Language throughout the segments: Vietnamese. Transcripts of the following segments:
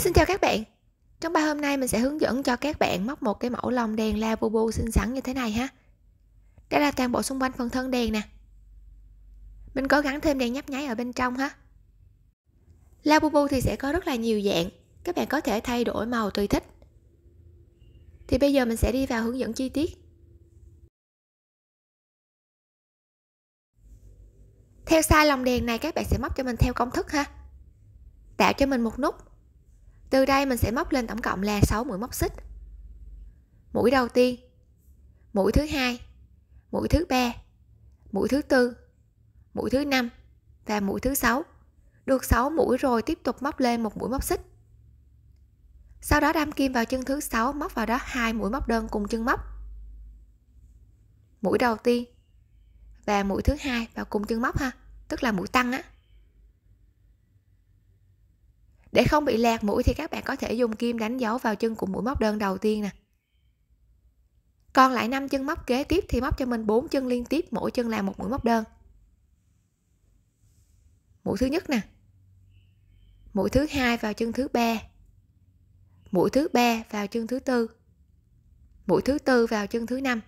Xin chào các bạn Trong ba hôm nay mình sẽ hướng dẫn cho các bạn móc một cái mẫu lông đèn la bu xinh xắn như thế này ha Đây là toàn bộ xung quanh phần thân đèn nè Mình có gắn thêm đèn nhấp nháy ở bên trong ha La bu thì sẽ có rất là nhiều dạng Các bạn có thể thay đổi màu tùy thích Thì bây giờ mình sẽ đi vào hướng dẫn chi tiết Theo size lồng đèn này các bạn sẽ móc cho mình theo công thức ha Tạo cho mình một nút từ đây mình sẽ móc lên tổng cộng là 6 mũi móc xích mũi đầu tiên mũi thứ hai mũi thứ ba mũi thứ tư mũi thứ năm và mũi thứ sáu được 6 mũi rồi tiếp tục móc lên một mũi móc xích sau đó đâm kim vào chân thứ sáu móc vào đó hai mũi móc đơn cùng chân móc mũi đầu tiên và mũi thứ hai vào cùng chân móc ha tức là mũi tăng á để không bị lạc mũi thì các bạn có thể dùng kim đánh dấu vào chân của mũi móc đơn đầu tiên nè còn lại 5 chân móc kế tiếp thì móc cho mình 4 chân liên tiếp mỗi chân là một mũi móc đơn mũi thứ nhất nè mũi thứ hai vào chân thứ ba mũi thứ ba vào chân thứ tư mũi thứ tư vào chân thứ năm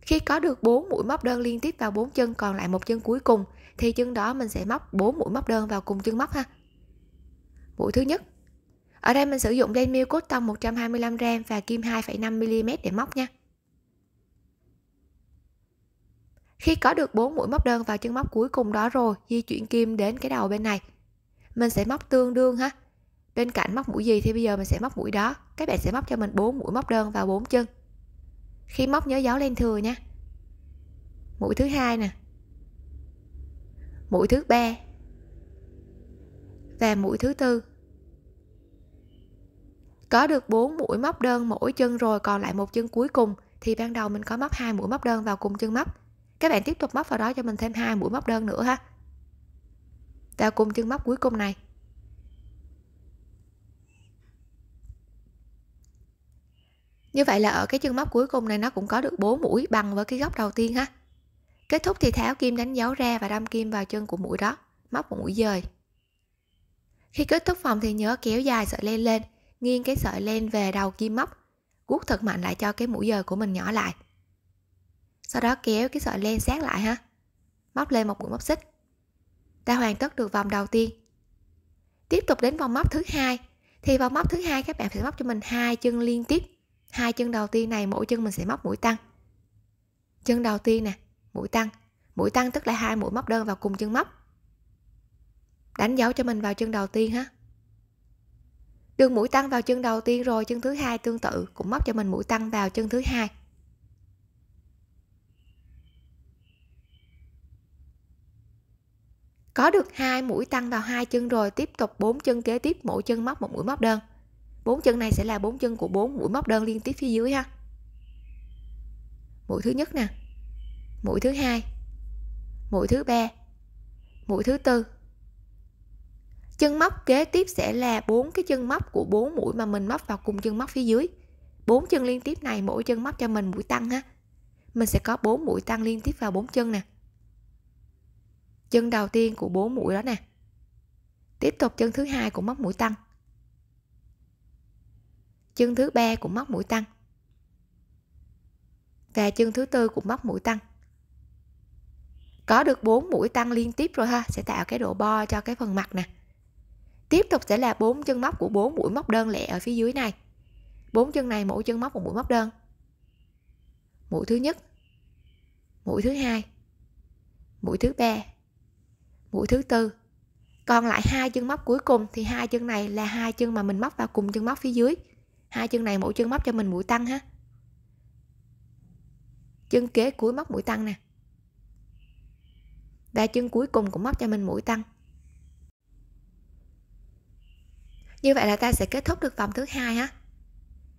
khi có được 4 mũi móc đơn liên tiếp vào 4 chân còn lại một chân cuối cùng thì chân đó mình sẽ móc 4 mũi móc đơn vào cùng chân móc ha mũi thứ nhất ở đây mình sử dụng len miêu cốt tông 125g và kim 2,5mm để móc nha khi có được 4 mũi móc đơn vào chân móc cuối cùng đó rồi di chuyển kim đến cái đầu bên này mình sẽ móc tương đương ha bên cạnh móc mũi gì thì bây giờ mình sẽ móc mũi đó các bạn sẽ móc cho mình 4 mũi móc đơn vào 4 chân khi móc nhớ gió lên thừa nha mũi thứ hai nè mũi thứ ba và mũi thứ tư có được 4 mũi móc đơn mỗi chân rồi còn lại một chân cuối cùng thì ban đầu mình có móc hai mũi móc đơn vào cùng chân móc các bạn tiếp tục móc vào đó cho mình thêm hai mũi móc đơn nữa ha vào cùng chân móc cuối cùng này như vậy là ở cái chân móc cuối cùng này nó cũng có được 4 mũi bằng với cái góc đầu tiên ha kết thúc thì tháo kim đánh dấu ra và đâm kim vào chân của mũi đó móc một mũi dời khi kết thúc phòng thì nhớ kéo dài sợi len lên nghiêng cái sợi len về đầu kim móc, guốc thật mạnh lại cho cái mũi giờ của mình nhỏ lại. Sau đó kéo cái sợi len sát lại ha, móc lên một mũi móc xích. Ta hoàn tất được vòng đầu tiên. Tiếp tục đến vòng móc thứ hai, thì vòng móc thứ hai các bạn sẽ móc cho mình hai chân liên tiếp. Hai chân đầu tiên này mỗi chân mình sẽ móc mũi tăng. Chân đầu tiên nè, mũi tăng. Mũi tăng tức là hai mũi móc đơn vào cùng chân móc. Đánh dấu cho mình vào chân đầu tiên ha gương mũi tăng vào chân đầu tiên rồi chân thứ hai tương tự cũng móc cho mình mũi tăng vào chân thứ hai có được hai mũi tăng vào hai chân rồi tiếp tục bốn chân kế tiếp mỗi chân móc một mũi móc đơn bốn chân này sẽ là bốn chân của bốn mũi móc đơn liên tiếp phía dưới ha mũi thứ nhất nè mũi thứ hai mũi thứ ba mũi thứ tư chân móc kế tiếp sẽ là bốn cái chân móc của bốn mũi mà mình móc vào cùng chân móc phía dưới bốn chân liên tiếp này mỗi chân móc cho mình mũi tăng ha mình sẽ có bốn mũi tăng liên tiếp vào bốn chân nè chân đầu tiên của bốn mũi đó nè tiếp tục chân thứ hai cũng móc mũi tăng chân thứ ba cũng móc mũi tăng và chân thứ tư cũng móc mũi tăng có được bốn mũi tăng liên tiếp rồi ha sẽ tạo cái độ bo cho cái phần mặt nè tiếp tục sẽ là bốn chân móc của bốn mũi móc đơn lẻ ở phía dưới này bốn chân này mỗi chân móc một mũi móc đơn mũi thứ nhất mũi thứ hai mũi thứ ba mũi thứ tư còn lại hai chân móc cuối cùng thì hai chân này là hai chân mà mình móc vào cùng chân móc phía dưới hai chân này mỗi chân móc cho mình mũi tăng ha chân kế cuối móc mũi tăng nè và chân cuối cùng cũng móc cho mình mũi tăng như vậy là ta sẽ kết thúc được vòng thứ hai ha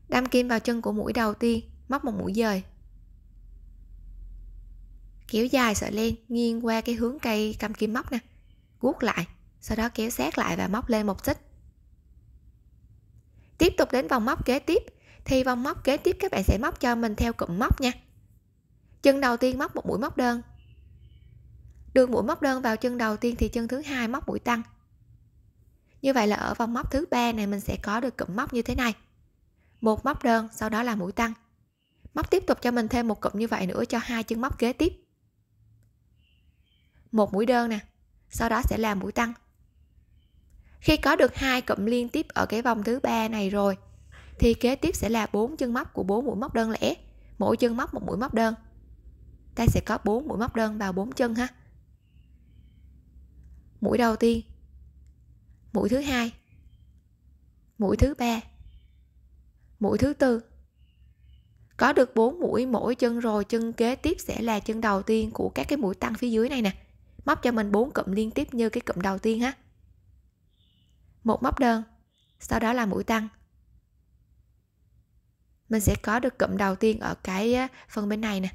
đâm kim vào chân của mũi đầu tiên móc một mũi dời kéo dài sợi len nghiêng qua cái hướng cây cầm kim móc nè guốc lại sau đó kéo sát lại và móc lên một xích tiếp tục đến vòng móc kế tiếp thì vòng móc kế tiếp các bạn sẽ móc cho mình theo cụm móc nha chân đầu tiên móc một mũi móc đơn đường mũi móc đơn vào chân đầu tiên thì chân thứ hai móc mũi tăng như vậy là ở vòng móc thứ ba này mình sẽ có được cụm móc như thế này. Một móc đơn, sau đó là mũi tăng. Móc tiếp tục cho mình thêm một cụm như vậy nữa cho hai chân móc kế tiếp. Một mũi đơn nè, sau đó sẽ là mũi tăng. Khi có được hai cụm liên tiếp ở cái vòng thứ ba này rồi thì kế tiếp sẽ là bốn chân móc của bốn mũi móc đơn lẻ, mỗi chân móc một mũi móc đơn. Ta sẽ có bốn mũi móc đơn vào bốn chân ha. Mũi đầu tiên mũi thứ hai mũi thứ ba mũi thứ tư có được 4 mũi mỗi chân rồi chân kế tiếp sẽ là chân đầu tiên của các cái mũi tăng phía dưới này nè móc cho mình 4 cụm liên tiếp như cái cụm đầu tiên ha một móc đơn sau đó là mũi tăng mình sẽ có được cụm đầu tiên ở cái phần bên này nè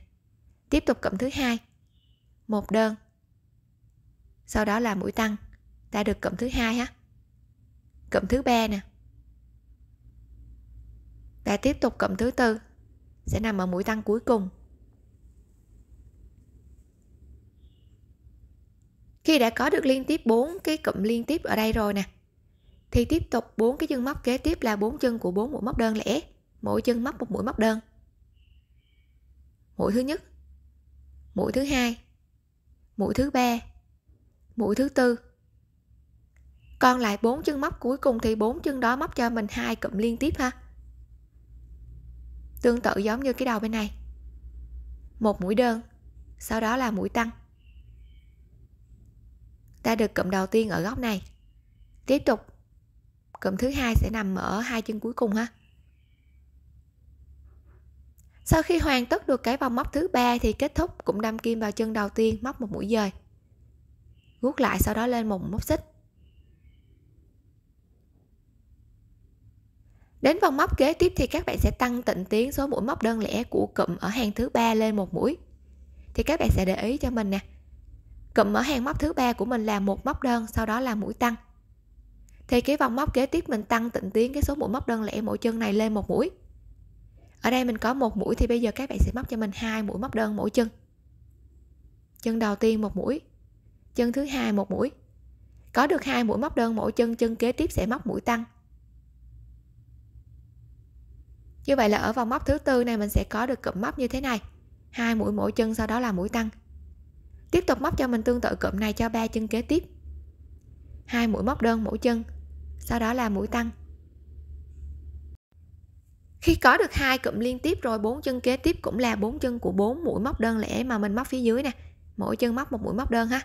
tiếp tục cụm thứ hai một đơn sau đó là mũi tăng ta được cụm thứ hai ha cụm thứ ba nè và tiếp tục cụm thứ tư sẽ nằm ở mũi tăng cuối cùng khi đã có được liên tiếp bốn cái cụm liên tiếp ở đây rồi nè thì tiếp tục bốn cái chân móc kế tiếp là bốn chân của bốn mũi móc đơn lẻ mỗi chân móc một mũi móc đơn mũi thứ nhất mũi thứ hai mũi thứ ba mũi thứ tư còn lại bốn chân móc cuối cùng thì bốn chân đó móc cho mình hai cụm liên tiếp ha tương tự giống như cái đầu bên này một mũi đơn sau đó là mũi tăng ta được cụm đầu tiên ở góc này tiếp tục cụm thứ hai sẽ nằm ở hai chân cuối cùng ha sau khi hoàn tất được cái vòng móc thứ ba thì kết thúc cũng đâm kim vào chân đầu tiên móc một mũi dời rút lại sau đó lên một móc xích Đến vòng móc kế tiếp thì các bạn sẽ tăng tịnh tiến số mũi móc đơn lẻ của cụm ở hàng thứ ba lên một mũi. Thì các bạn sẽ để ý cho mình nè. Cụm ở hàng móc thứ ba của mình là một móc đơn, sau đó là mũi tăng. Thì cái vòng móc kế tiếp mình tăng tịnh tiến cái số mũi móc đơn lẻ mỗi chân này lên một mũi. Ở đây mình có một mũi thì bây giờ các bạn sẽ móc cho mình hai mũi móc đơn mỗi chân. Chân đầu tiên một mũi, chân thứ hai một mũi. Có được hai mũi móc đơn mỗi chân, chân kế tiếp sẽ móc mũi tăng như vậy là ở vòng móc thứ tư này mình sẽ có được cụm móc như thế này hai mũi mỗi chân sau đó là mũi tăng tiếp tục móc cho mình tương tự cụm này cho ba chân kế tiếp hai mũi móc đơn mỗi chân sau đó là mũi tăng khi có được hai cụm liên tiếp rồi bốn chân kế tiếp cũng là bốn chân của bốn mũi móc đơn lẻ mà mình móc phía dưới nè mỗi chân móc một mũi móc đơn ha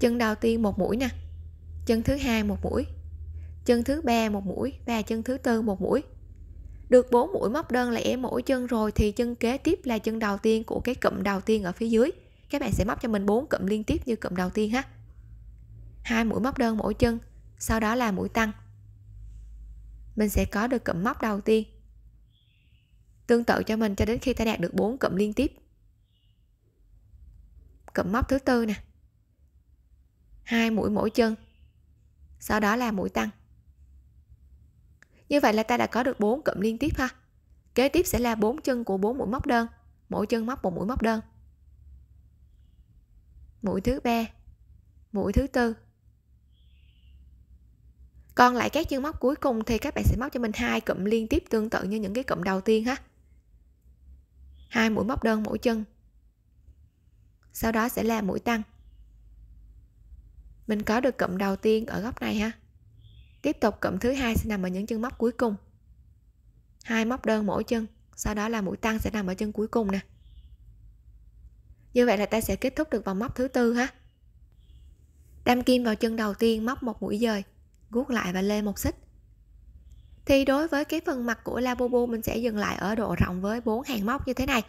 chân đầu tiên một mũi nè chân thứ hai một mũi chân thứ ba một mũi và chân thứ tư một mũi được 4 mũi móc đơn lẻ mỗi chân rồi thì chân kế tiếp là chân đầu tiên của cái cụm đầu tiên ở phía dưới các bạn sẽ móc cho mình 4 cụm liên tiếp như cụm đầu tiên ha hai mũi móc đơn mỗi chân sau đó là mũi tăng mình sẽ có được cụm móc đầu tiên tương tự cho mình cho đến khi ta đạt được 4 cụm liên tiếp cụm móc thứ tư nè hai mũi mỗi chân sau đó là mũi tăng như vậy là ta đã có được 4 cụm liên tiếp ha. Kế tiếp sẽ là 4 chân của 4 mũi móc đơn, mỗi chân móc một mũi móc đơn. Mũi thứ ba, mũi thứ tư. Còn lại các chân móc cuối cùng thì các bạn sẽ móc cho mình hai cụm liên tiếp tương tự như những cái cụm đầu tiên ha. Hai mũi móc đơn mỗi chân. Sau đó sẽ là mũi tăng. Mình có được cụm đầu tiên ở góc này ha tiếp tục cụm thứ hai sẽ nằm ở những chân móc cuối cùng hai móc đơn mỗi chân sau đó là mũi tăng sẽ nằm ở chân cuối cùng nè như vậy là ta sẽ kết thúc được vòng móc thứ tư ha đâm kim vào chân đầu tiên móc một mũi dời guốc lại và lên một xích thì đối với cái phần mặt của labubu mình sẽ dừng lại ở độ rộng với bốn hàng móc như thế này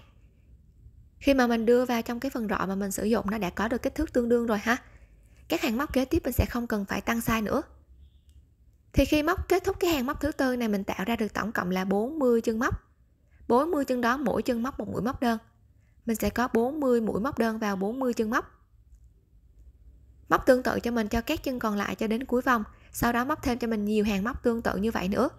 khi mà mình đưa vào trong cái phần rọ mà mình sử dụng nó đã có được kích thước tương đương rồi ha các hàng móc kế tiếp mình sẽ không cần phải tăng size nữa thì khi móc kết thúc cái hàng móc thứ tư này mình tạo ra được tổng cộng là 40 chân móc 40 chân đó mỗi chân móc một mũi móc đơn mình sẽ có 40 mũi móc đơn vào 40 chân móc móc tương tự cho mình cho các chân còn lại cho đến cuối vòng sau đó móc thêm cho mình nhiều hàng móc tương tự như vậy nữa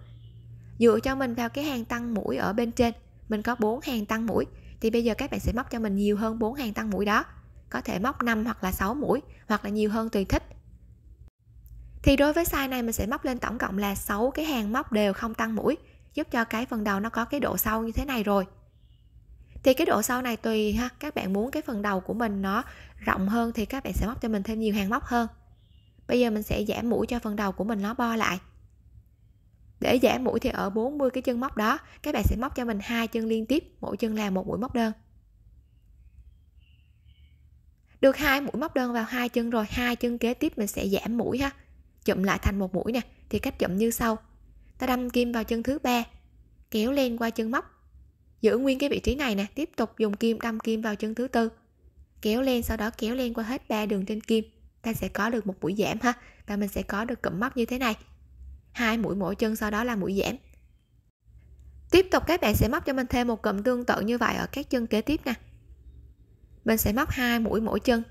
dựa cho mình vào cái hàng tăng mũi ở bên trên mình có 4 hàng tăng mũi thì bây giờ các bạn sẽ móc cho mình nhiều hơn 4 hàng tăng mũi đó có thể móc 5 hoặc là 6 mũi hoặc là nhiều hơn tùy thích thì đối với size này mình sẽ móc lên tổng cộng là 6 cái hàng móc đều không tăng mũi giúp cho cái phần đầu nó có cái độ sâu như thế này rồi thì cái độ sâu này tùy ha các bạn muốn cái phần đầu của mình nó rộng hơn thì các bạn sẽ móc cho mình thêm nhiều hàng móc hơn bây giờ mình sẽ giảm mũi cho phần đầu của mình nó bo lại để giảm mũi thì ở 40 cái chân móc đó các bạn sẽ móc cho mình hai chân liên tiếp mỗi chân là một mũi móc đơn được hai mũi móc đơn vào hai chân rồi hai chân kế tiếp mình sẽ giảm mũi ha chụm lại thành một mũi nè thì cách chụm như sau ta đâm kim vào chân thứ ba kéo lên qua chân móc giữ nguyên cái vị trí này nè tiếp tục dùng kim đâm kim vào chân thứ tư kéo lên sau đó kéo lên qua hết ba đường trên kim ta sẽ có được một mũi giảm ha và mình sẽ có được cụm móc như thế này hai mũi mỗi chân sau đó là mũi giảm tiếp tục các bạn sẽ móc cho mình thêm một cụm tương tự như vậy ở các chân kế tiếp nè mình sẽ móc hai mũi mỗi chân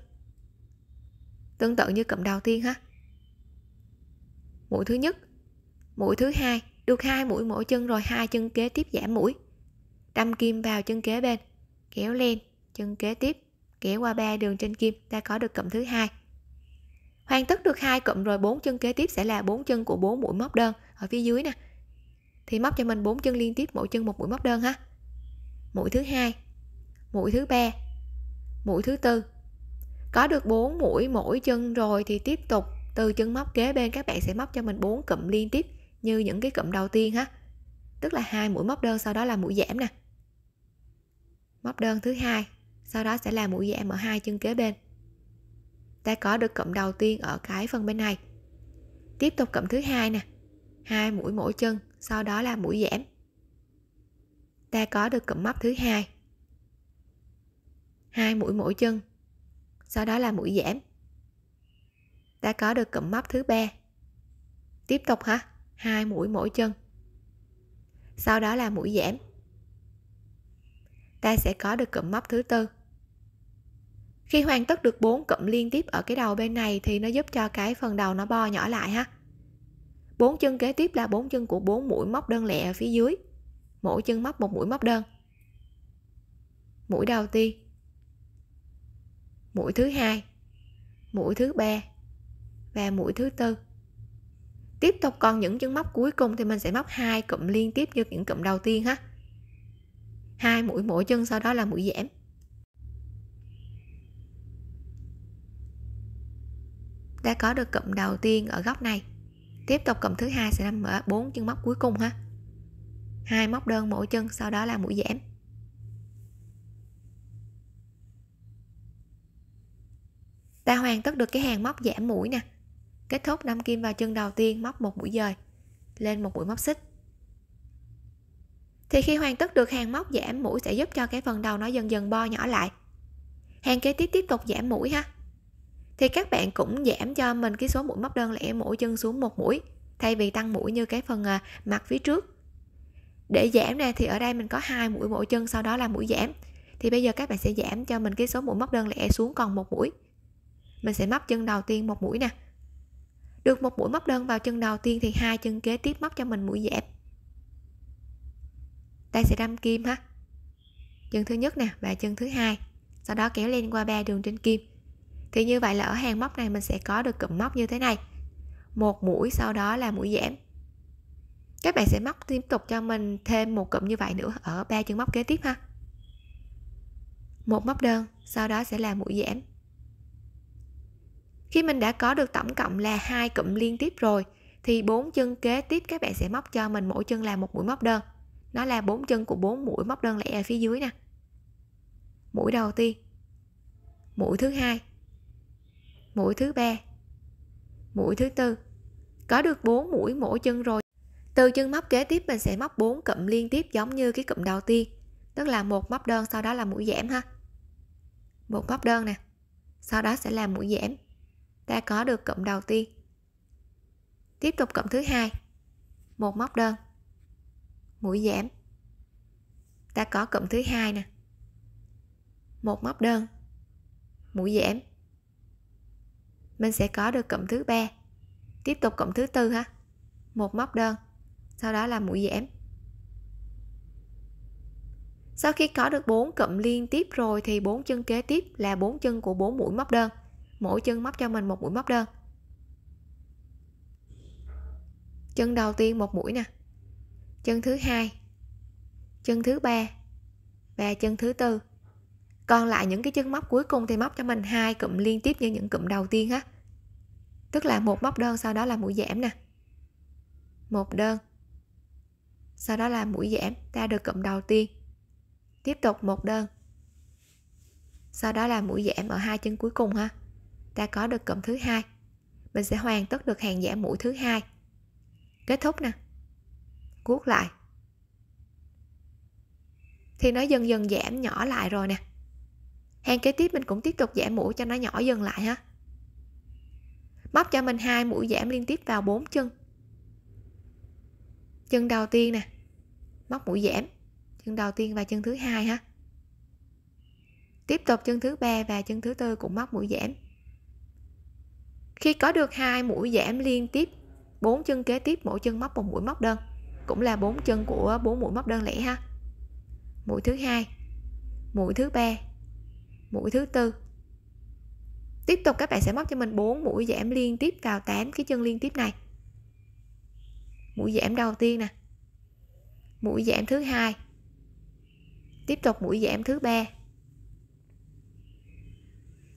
tương tự như cụm đầu tiên ha mũi thứ nhất mũi thứ hai được hai mũi mỗi chân rồi hai chân kế tiếp giảm mũi đâm kim vào chân kế bên kéo lên chân kế tiếp kéo qua ba đường trên kim ta có được cụm thứ hai hoàn tất được hai cụm rồi bốn chân kế tiếp sẽ là bốn chân của bốn mũi móc đơn ở phía dưới nè thì móc cho mình bốn chân liên tiếp mỗi chân một mũi móc đơn ha mũi thứ hai mũi thứ ba mũi thứ tư có được bốn mũi mỗi chân rồi thì tiếp tục từ chân móc kế bên các bạn sẽ móc cho mình bốn cụm liên tiếp như những cái cụm đầu tiên ha tức là hai mũi móc đơn sau đó là mũi giảm nè móc đơn thứ hai sau đó sẽ là mũi giảm ở hai chân kế bên ta có được cụm đầu tiên ở cái phần bên này tiếp tục cụm thứ hai nè hai mũi mỗi chân sau đó là mũi giảm ta có được cụm móc thứ hai hai mũi mỗi chân sau đó là mũi giảm ta có được cụm móc thứ ba tiếp tục ha hai mũi mỗi chân sau đó là mũi giảm ta sẽ có được cụm móc thứ tư khi hoàn tất được 4 cụm liên tiếp ở cái đầu bên này thì nó giúp cho cái phần đầu nó bo nhỏ lại ha bốn chân kế tiếp là bốn chân của bốn mũi móc đơn lẻ ở phía dưới mỗi chân móc một mũi móc đơn mũi đầu tiên mũi thứ hai mũi thứ ba và mũi thứ tư tiếp tục còn những chân móc cuối cùng thì mình sẽ móc hai cụm liên tiếp như những cụm đầu tiên ha hai mũi mỗi chân sau đó là mũi giảm đã có được cụm đầu tiên ở góc này tiếp tục cụm thứ hai sẽ nằm ở bốn chân móc cuối cùng ha hai móc đơn mỗi chân sau đó là mũi giảm ta hoàn tất được cái hàng móc giảm mũi nè kết thúc năm kim vào chân đầu tiên móc một mũi dời lên một mũi móc xích thì khi hoàn tất được hàng móc giảm mũi sẽ giúp cho cái phần đầu nó dần dần bo nhỏ lại hàng kế tiếp tiếp tục giảm mũi ha thì các bạn cũng giảm cho mình cái số mũi móc đơn lẻ mỗi chân xuống một mũi thay vì tăng mũi như cái phần à, mặt phía trước để giảm nè thì ở đây mình có hai mũi mỗi chân sau đó là mũi giảm thì bây giờ các bạn sẽ giảm cho mình cái số mũi móc đơn lẻ xuống còn một mũi mình sẽ móc chân đầu tiên một mũi nè được một mũi móc đơn vào chân đầu tiên thì hai chân kế tiếp móc cho mình mũi dẹp ta sẽ đâm kim ha chân thứ nhất nè và chân thứ hai sau đó kéo lên qua ba đường trên kim thì như vậy là ở hàng móc này mình sẽ có được cụm móc như thế này một mũi sau đó là mũi giảm các bạn sẽ móc tiếp tục cho mình thêm một cụm như vậy nữa ở ba chân móc kế tiếp ha một móc đơn sau đó sẽ là mũi giảm khi mình đã có được tổng cộng là hai cụm liên tiếp rồi thì bốn chân kế tiếp các bạn sẽ móc cho mình mỗi chân là một mũi móc đơn. Nó là bốn chân của bốn mũi móc đơn lẻ ở phía dưới nè. Mũi đầu tiên, mũi thứ hai, mũi thứ ba, mũi thứ tư. Có được bốn mũi mỗi chân rồi. Từ chân móc kế tiếp mình sẽ móc bốn cụm liên tiếp giống như cái cụm đầu tiên, tức là một móc đơn sau đó là mũi giảm ha. Một móc đơn nè. Sau đó sẽ là mũi giảm ta có được cụm đầu tiên tiếp tục cụm thứ hai một móc đơn mũi giảm ta có cụm thứ hai nè một móc đơn mũi giảm mình sẽ có được cụm thứ ba tiếp tục cụm thứ tư ha một móc đơn sau đó là mũi giảm sau khi có được bốn cụm liên tiếp rồi thì bốn chân kế tiếp là bốn chân của bốn mũi móc đơn mỗi chân móc cho mình một mũi móc đơn chân đầu tiên một mũi nè chân thứ hai chân thứ ba và chân thứ tư còn lại những cái chân móc cuối cùng thì móc cho mình hai cụm liên tiếp như những cụm đầu tiên á tức là một móc đơn sau đó là mũi giảm nè một đơn sau đó là mũi giảm ta được cụm đầu tiên tiếp tục một đơn sau đó là mũi giảm ở hai chân cuối cùng ha ta có được cụm thứ hai mình sẽ hoàn tất được hàng giả mũi thứ hai kết thúc nè guốc lại thì nó dần dần giảm nhỏ lại rồi nè hàng kế tiếp mình cũng tiếp tục giảm mũi cho nó nhỏ dần lại ha móc cho mình hai mũi giảm liên tiếp vào bốn chân chân đầu tiên nè móc mũi giảm chân đầu tiên và chân thứ hai ha tiếp tục chân thứ ba và chân thứ tư cũng móc mũi giảm khi có được hai mũi giảm liên tiếp, bốn chân kế tiếp mỗi chân móc một mũi móc đơn, cũng là bốn chân của bốn mũi móc đơn lẻ ha. Mũi thứ hai, mũi thứ ba, mũi thứ tư. Tiếp tục các bạn sẽ móc cho mình bốn mũi giảm liên tiếp vào tám cái chân liên tiếp này. Mũi giảm đầu tiên nè. Mũi giảm thứ hai. Tiếp tục mũi giảm thứ ba.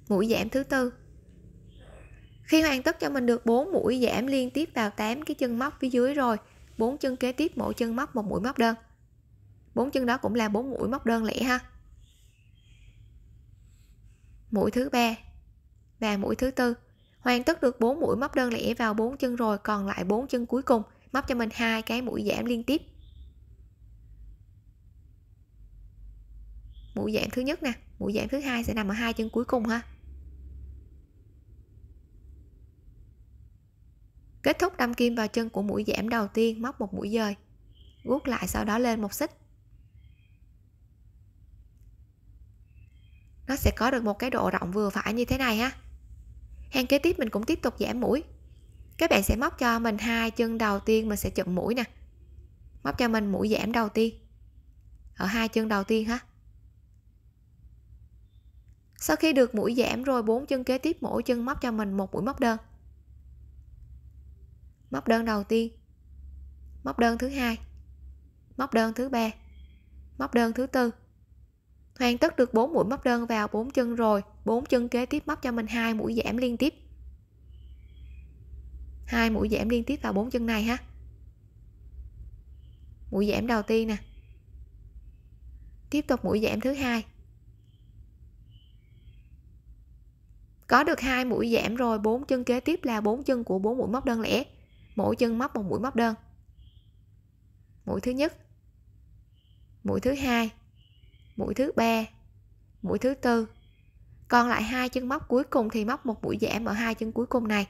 Mũi giảm thứ tư khi hoàn tất cho mình được 4 mũi giảm liên tiếp vào 8 cái chân móc phía dưới rồi bốn chân kế tiếp mỗi chân móc một mũi móc đơn bốn chân đó cũng là bốn mũi móc đơn lẻ ha mũi thứ ba và mũi thứ tư hoàn tất được bốn mũi móc đơn lẻ vào bốn chân rồi còn lại bốn chân cuối cùng móc cho mình hai cái mũi giảm liên tiếp mũi giảm thứ nhất nè mũi giảm thứ hai sẽ nằm ở hai chân cuối cùng ha Kết thúc đâm kim vào chân của mũi giảm đầu tiên móc một mũi dời. Guốc lại sau đó lên một xích. Nó sẽ có được một cái độ rộng vừa phải như thế này ha. Hàng kế tiếp mình cũng tiếp tục giảm mũi. Các bạn sẽ móc cho mình hai chân đầu tiên mình sẽ chụm mũi nè. Móc cho mình mũi giảm đầu tiên. Ở hai chân đầu tiên ha. Sau khi được mũi giảm rồi bốn chân kế tiếp mỗi chân móc cho mình một mũi móc đơn móc đơn đầu tiên móc đơn thứ hai móc đơn thứ ba móc đơn thứ tư hoàn tất được 4 mũi móc đơn vào 4 chân rồi 4 chân kế tiếp móc cho mình hai mũi giảm liên tiếp hai mũi giảm liên tiếp vào 4 chân này ha mũi giảm đầu tiên nè tiếp tục mũi giảm thứ hai có được hai mũi giảm rồi bốn chân kế tiếp là bốn chân của bốn mũi móc đơn lẻ mỗi chân móc một mũi móc đơn mũi thứ nhất mũi thứ hai mũi thứ ba mũi thứ tư còn lại hai chân móc cuối cùng thì móc một mũi giảm ở hai chân cuối cùng này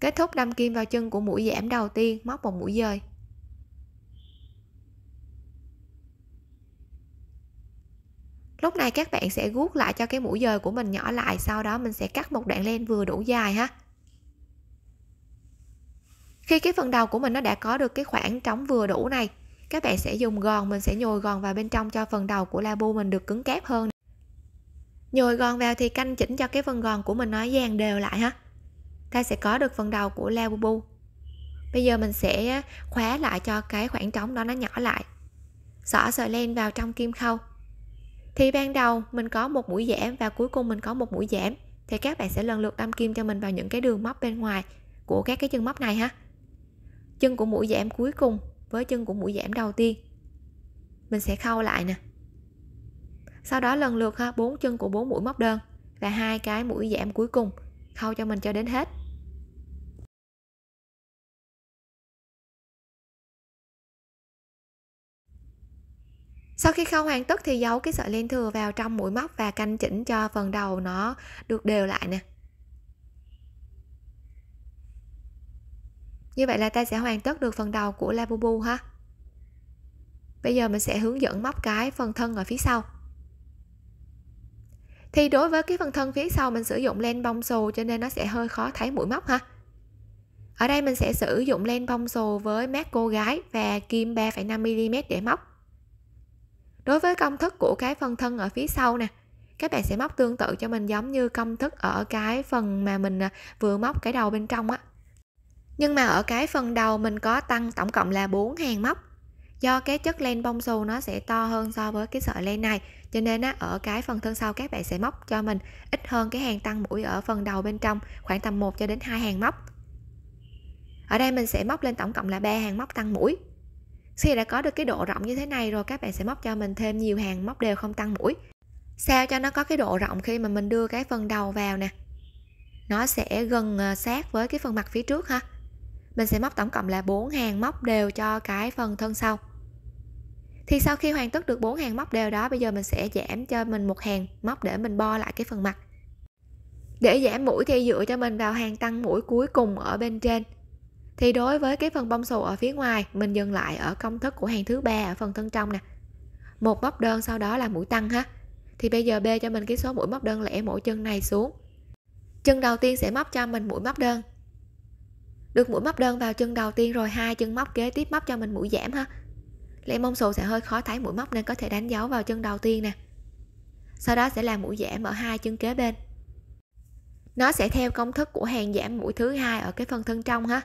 kết thúc đâm kim vào chân của mũi giảm đầu tiên móc một mũi dời lúc này các bạn sẽ guốc lại cho cái mũi dời của mình nhỏ lại sau đó mình sẽ cắt một đoạn len vừa đủ dài ha khi cái phần đầu của mình nó đã có được cái khoảng trống vừa đủ này các bạn sẽ dùng gòn mình sẽ nhồi gòn vào bên trong cho phần đầu của labu mình được cứng kép hơn nhồi gòn vào thì canh chỉnh cho cái phần gòn của mình nó dàn đều lại ha ta sẽ có được phần đầu của labu bây giờ mình sẽ khóa lại cho cái khoảng trống đó nó nhỏ lại xỏ sợi len vào trong kim khâu thì ban đầu mình có một mũi giảm và cuối cùng mình có một mũi giảm thì các bạn sẽ lần lượt đâm kim cho mình vào những cái đường móc bên ngoài của các cái chân móc này ha chân của mũi giảm cuối cùng với chân của mũi giảm đầu tiên mình sẽ khâu lại nè sau đó lần lượt ha bốn chân của bốn mũi móc đơn và hai cái mũi giảm cuối cùng khâu cho mình cho đến hết sau khi khâu hoàn tất thì giấu cái sợi len thừa vào trong mũi móc và canh chỉnh cho phần đầu nó được đều lại nè như vậy là ta sẽ hoàn tất được phần đầu của labubu ha bây giờ mình sẽ hướng dẫn móc cái phần thân ở phía sau thì đối với cái phần thân phía sau mình sử dụng len bông xù cho nên nó sẽ hơi khó thấy mũi móc ha ở đây mình sẽ sử dụng len bông xù với mát cô gái và kim 3,5mm để móc đối với công thức của cái phần thân ở phía sau nè các bạn sẽ móc tương tự cho mình giống như công thức ở cái phần mà mình à, vừa móc cái đầu bên trong á nhưng mà ở cái phần đầu mình có tăng tổng cộng là 4 hàng móc do cái chất len bông xù nó sẽ to hơn so với cái sợi len này cho nên á, ở cái phần thân sau các bạn sẽ móc cho mình ít hơn cái hàng tăng mũi ở phần đầu bên trong khoảng tầm 1 cho đến 2 hàng móc ở đây mình sẽ móc lên tổng cộng là 3 hàng móc tăng mũi khi đã có được cái độ rộng như thế này rồi các bạn sẽ móc cho mình thêm nhiều hàng móc đều không tăng mũi sao cho nó có cái độ rộng khi mà mình đưa cái phần đầu vào nè nó sẽ gần à, sát với cái phần mặt phía trước ha mình sẽ móc tổng cộng là 4 hàng móc đều cho cái phần thân sau thì sau khi hoàn tất được 4 hàng móc đều đó bây giờ mình sẽ giảm cho mình một hàng móc để mình bo lại cái phần mặt để giảm mũi thì dựa cho mình vào hàng tăng mũi cuối cùng ở bên trên thì đối với cái phần bông xù ở phía ngoài mình dừng lại ở công thức của hàng thứ ba ở phần thân trong nè một móc đơn sau đó là mũi tăng ha thì bây giờ b cho mình cái số mũi móc đơn lẻ mỗi chân này xuống chân đầu tiên sẽ móc cho mình mũi móc đơn được mũi móc đơn vào chân đầu tiên rồi hai chân móc kế tiếp móc cho mình mũi giảm ha lẽ bông xù sẽ hơi khó thấy mũi móc nên có thể đánh dấu vào chân đầu tiên nè sau đó sẽ là mũi giảm ở hai chân kế bên nó sẽ theo công thức của hàng giảm mũi thứ hai ở cái phần thân trong ha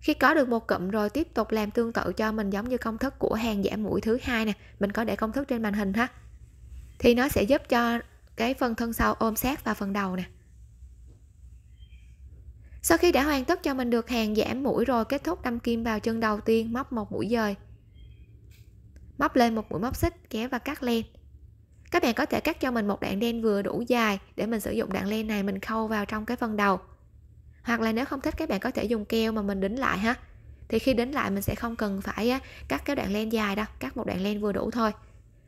khi có được một cụm rồi tiếp tục làm tương tự cho mình giống như công thức của hàng giảm mũi thứ hai nè mình có để công thức trên màn hình ha thì nó sẽ giúp cho cái phần thân sau ôm sát vào phần đầu nè sau khi đã hoàn tất cho mình được hàng giảm mũi rồi kết thúc đâm kim vào chân đầu tiên móc một mũi dời móc lên một mũi móc xích kéo và cắt len các bạn có thể cắt cho mình một đoạn đen vừa đủ dài để mình sử dụng đoạn len này mình khâu vào trong cái phần đầu hoặc là nếu không thích các bạn có thể dùng keo mà mình đính lại ha thì khi đính lại mình sẽ không cần phải cắt cái đoạn len dài đâu cắt một đoạn len vừa đủ thôi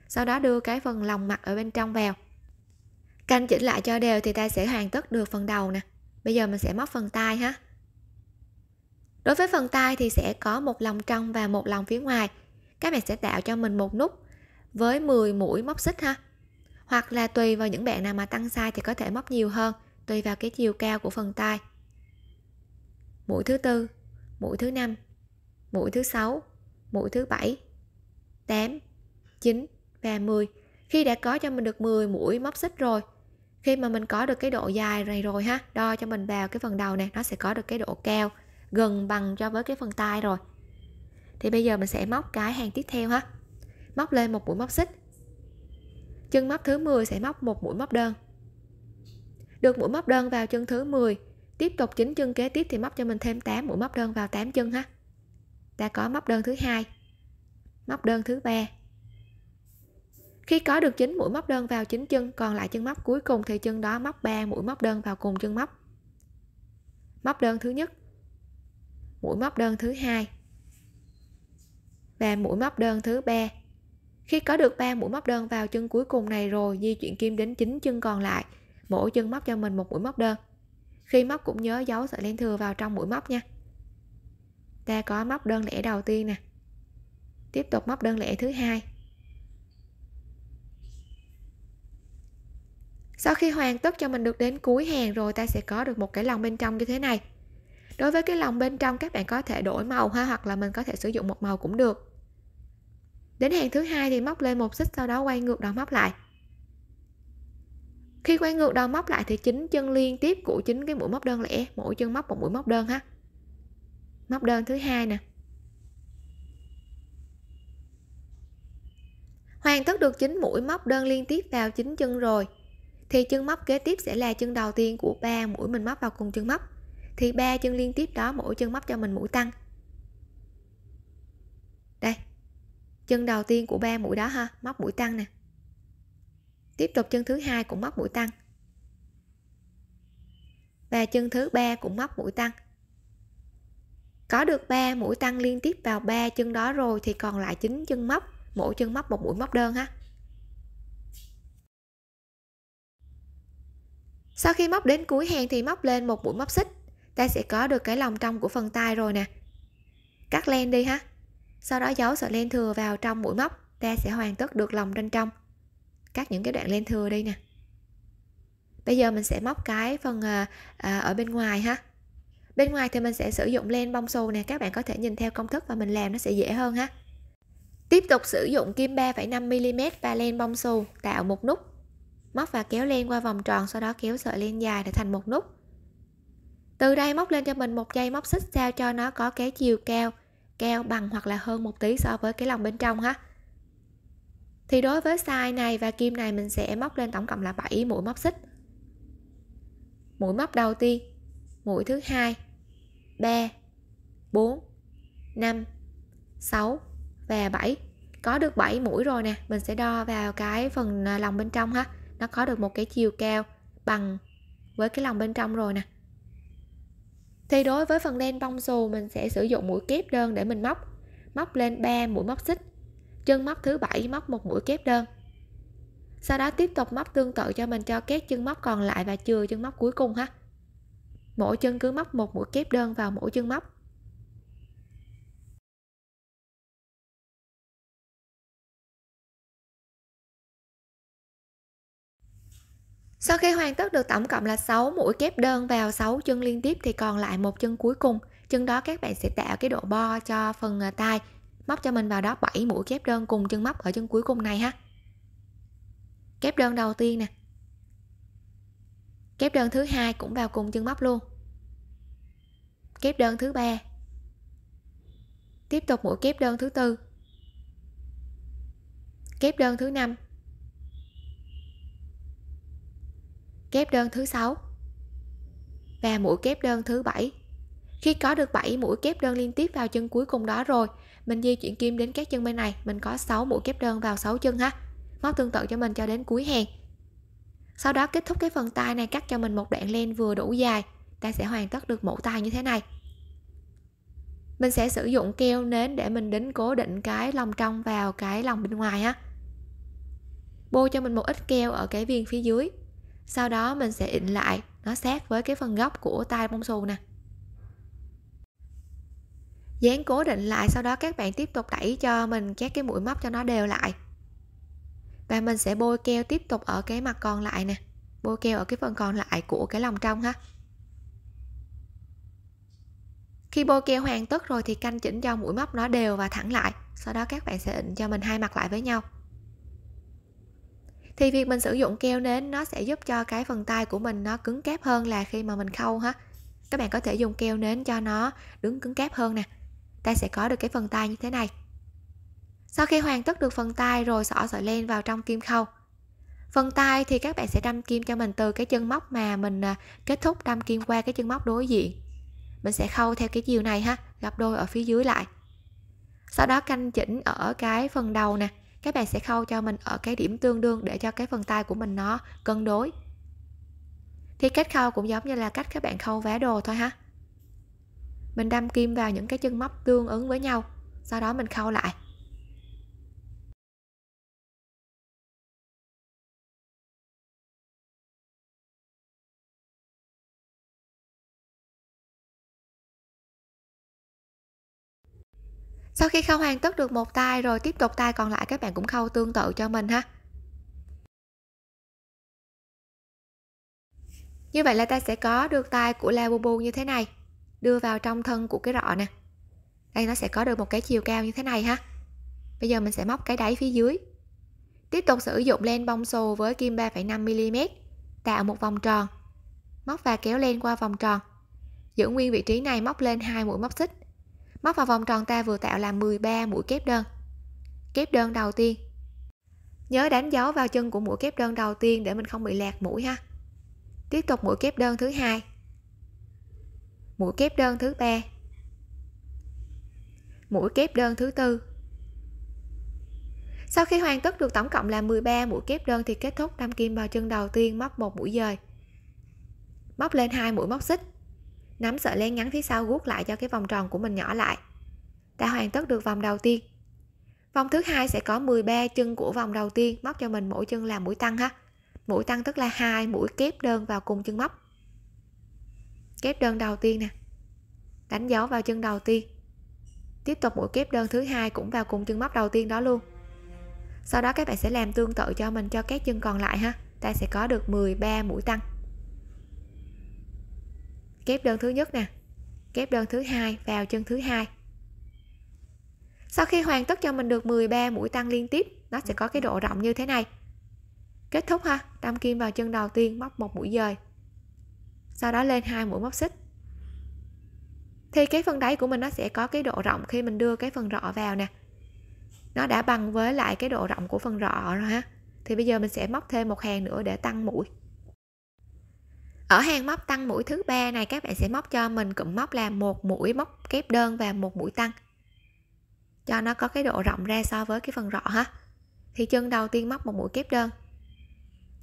sau đó đưa cái phần lòng mặt ở bên trong vào canh chỉnh lại cho đều thì ta sẽ hoàn tất được phần đầu nè bây giờ mình sẽ móc phần tai ha đối với phần tai thì sẽ có một lòng trong và một lòng phía ngoài các bạn sẽ tạo cho mình một nút với 10 mũi móc xích ha hoặc là tùy vào những bạn nào mà tăng size thì có thể móc nhiều hơn tùy vào cái chiều cao của phần tai mũi thứ tư, mũi thứ năm, mũi thứ sáu, mũi thứ bảy, 8, 9 và 10. Khi đã có cho mình được 10 mũi móc xích rồi, khi mà mình có được cái độ dài này rồi ha, đo cho mình vào cái phần đầu này, nó sẽ có được cái độ cao gần bằng cho với cái phần tay rồi. Thì bây giờ mình sẽ móc cái hàng tiếp theo ha. Móc lên một mũi móc xích. Chân móc thứ 10 sẽ móc một mũi móc đơn. Được mũi móc đơn vào chân thứ 10 tiếp tục chính chân kế tiếp thì móc cho mình thêm 8 mũi móc đơn vào 8 chân ha ta có móc đơn thứ hai móc đơn thứ ba khi có được 9 mũi móc đơn vào 9 chân còn lại chân móc cuối cùng thì chân đó móc 3 mũi móc đơn vào cùng chân móc móc đơn thứ nhất mũi móc đơn thứ hai và mũi móc đơn thứ ba khi có được 3 mũi móc đơn vào chân cuối cùng này rồi di chuyển kim đến chính chân còn lại mỗi chân móc cho mình một mũi móc đơn khi móc cũng nhớ giấu sợi len thừa vào trong mũi móc nha. Ta có móc đơn lẻ đầu tiên nè. Tiếp tục móc đơn lẻ thứ hai. Sau khi hoàn tất cho mình được đến cuối hàng rồi ta sẽ có được một cái lòng bên trong như thế này. Đối với cái lòng bên trong các bạn có thể đổi màu ha hoặc là mình có thể sử dụng một màu cũng được. Đến hàng thứ hai thì móc lên một xích sau đó quay ngược đầu móc lại khi quay ngược đầu móc lại thì chính chân liên tiếp của chính cái mũi móc đơn lẻ mỗi chân móc một mũi móc đơn ha móc đơn thứ hai nè hoàn tất được chính mũi móc đơn liên tiếp vào chính chân rồi thì chân móc kế tiếp sẽ là chân đầu tiên của ba mũi mình móc vào cùng chân móc thì ba chân liên tiếp đó mỗi chân móc cho mình mũi tăng đây chân đầu tiên của ba mũi đó ha móc mũi tăng nè tiếp tục chân thứ hai cũng móc mũi tăng và chân thứ ba cũng móc mũi tăng có được 3 mũi tăng liên tiếp vào ba chân đó rồi thì còn lại 9 chân móc mỗi chân móc một mũi móc đơn ha sau khi móc đến cuối hàng thì móc lên một mũi móc xích ta sẽ có được cái lòng trong của phần tay rồi nè cắt len đi ha sau đó giấu sợi len thừa vào trong mũi móc ta sẽ hoàn tất được lòng bên trong cắt những cái đoạn len thừa đi nè bây giờ mình sẽ móc cái phần à, à, ở bên ngoài ha bên ngoài thì mình sẽ sử dụng len bông xù nè các bạn có thể nhìn theo công thức và mình làm nó sẽ dễ hơn ha tiếp tục sử dụng kim 3,5mm và len bông xù tạo một nút móc và kéo len qua vòng tròn sau đó kéo sợi len dài để thành một nút từ đây móc lên cho mình một dây móc xích sao cho nó có cái chiều cao cao bằng hoặc là hơn một tí so với cái lòng bên trong ha thì đối với size này và kim này mình sẽ móc lên tổng cộng là 7 mũi móc xích mũi móc đầu tiên mũi thứ hai 3 4 5 6 và 7 có được 7 mũi rồi nè mình sẽ đo vào cái phần à, lòng bên trong ha nó có được một cái chiều cao bằng với cái lòng bên trong rồi nè thì đối với phần len bông xù mình sẽ sử dụng mũi kép đơn để mình móc móc lên 3 mũi móc xích chân móc thứ bảy móc một mũi kép đơn sau đó tiếp tục móc tương tự cho mình cho các chân móc còn lại và chừa chân móc cuối cùng ha mỗi chân cứ móc một mũi kép đơn vào mỗi chân móc Sau khi hoàn tất được tổng cộng là 6 mũi kép đơn vào 6 chân liên tiếp thì còn lại một chân cuối cùng. Chân đó các bạn sẽ tạo cái độ bo cho phần à, tay móc cho mình vào đó 7 mũi kép đơn cùng chân móc ở chân cuối cùng này ha kép đơn đầu tiên nè kép đơn thứ hai cũng vào cùng chân móc luôn kép đơn thứ ba tiếp tục mũi kép đơn thứ tư kép đơn thứ năm kép đơn thứ sáu và mũi kép đơn thứ bảy khi có được 7 mũi kép đơn liên tiếp vào chân cuối cùng đó rồi mình di chuyển kim đến các chân bên này mình có 6 mũi kép đơn vào 6 chân ha móc tương tự cho mình cho đến cuối hàng sau đó kết thúc cái phần tay này cắt cho mình một đoạn len vừa đủ dài ta sẽ hoàn tất được mẫu tay như thế này mình sẽ sử dụng keo nến để mình đính cố định cái lòng trong vào cái lòng bên ngoài ha bôi cho mình một ít keo ở cái viên phía dưới sau đó mình sẽ ịn lại nó sát với cái phần góc của tay bông xù nè dán cố định lại sau đó các bạn tiếp tục đẩy cho mình các cái mũi móc cho nó đều lại và mình sẽ bôi keo tiếp tục ở cái mặt còn lại nè bôi keo ở cái phần còn lại của cái lòng trong ha khi bôi keo hoàn tất rồi thì canh chỉnh cho mũi móc nó đều và thẳng lại sau đó các bạn sẽ ịn cho mình hai mặt lại với nhau thì việc mình sử dụng keo nến nó sẽ giúp cho cái phần tay của mình nó cứng cáp hơn là khi mà mình khâu ha các bạn có thể dùng keo nến cho nó đứng cứng cáp hơn nè ta sẽ có được cái phần tay như thế này sau khi hoàn tất được phần tay rồi xỏ sợi len vào trong kim khâu phần tay thì các bạn sẽ đâm kim cho mình từ cái chân móc mà mình à, kết thúc đâm kim qua cái chân móc đối diện mình sẽ khâu theo cái chiều này ha gấp đôi ở phía dưới lại sau đó canh chỉnh ở cái phần đầu nè các bạn sẽ khâu cho mình ở cái điểm tương đương để cho cái phần tay của mình nó cân đối thì cách khâu cũng giống như là cách các bạn khâu vá đồ thôi ha mình đâm kim vào những cái chân móc tương ứng với nhau sau đó mình khâu lại sau khi khâu hoàn tất được một tay rồi tiếp tục tay còn lại các bạn cũng khâu tương tự cho mình ha như vậy là ta sẽ có được tay của la bu như thế này đưa vào trong thân của cái rọ nè đây nó sẽ có được một cái chiều cao như thế này ha bây giờ mình sẽ móc cái đáy phía dưới tiếp tục sử dụng len bông xù với kim 3,5mm tạo một vòng tròn móc và kéo len qua vòng tròn giữ nguyên vị trí này móc lên hai mũi móc xích móc vào vòng tròn ta vừa tạo là 13 mũi kép đơn kép đơn đầu tiên nhớ đánh dấu vào chân của mũi kép đơn đầu tiên để mình không bị lạc mũi ha tiếp tục mũi kép đơn thứ hai mũi kép đơn thứ ba mũi kép đơn thứ tư sau khi hoàn tất được tổng cộng là 13 mũi kép đơn thì kết thúc đâm kim vào chân đầu tiên móc một mũi dời móc lên hai mũi móc xích nắm sợi len ngắn phía sau guốc lại cho cái vòng tròn của mình nhỏ lại đã hoàn tất được vòng đầu tiên vòng thứ hai sẽ có 13 chân của vòng đầu tiên móc cho mình mỗi chân là mũi tăng ha mũi tăng tức là hai mũi kép đơn vào cùng chân móc kép đơn đầu tiên nè đánh dấu vào chân đầu tiên tiếp tục mũi kép đơn thứ hai cũng vào cùng chân móc đầu tiên đó luôn sau đó các bạn sẽ làm tương tự cho mình cho các chân còn lại ha ta sẽ có được 13 mũi tăng kép đơn thứ nhất nè kép đơn thứ hai vào chân thứ hai sau khi hoàn tất cho mình được 13 mũi tăng liên tiếp nó sẽ có cái độ rộng như thế này kết thúc ha đâm kim vào chân đầu tiên móc một mũi dời sau đó lên hai mũi móc xích thì cái phần đáy của mình nó sẽ có cái độ rộng khi mình đưa cái phần rọ vào nè nó đã bằng với lại cái độ rộng của phần rọ rồi ha thì bây giờ mình sẽ móc thêm một hàng nữa để tăng mũi ở hàng móc tăng mũi thứ ba này các bạn sẽ móc cho mình cụm móc là một mũi móc kép đơn và một mũi tăng cho nó có cái độ rộng ra so với cái phần rọ ha thì chân đầu tiên móc một mũi kép đơn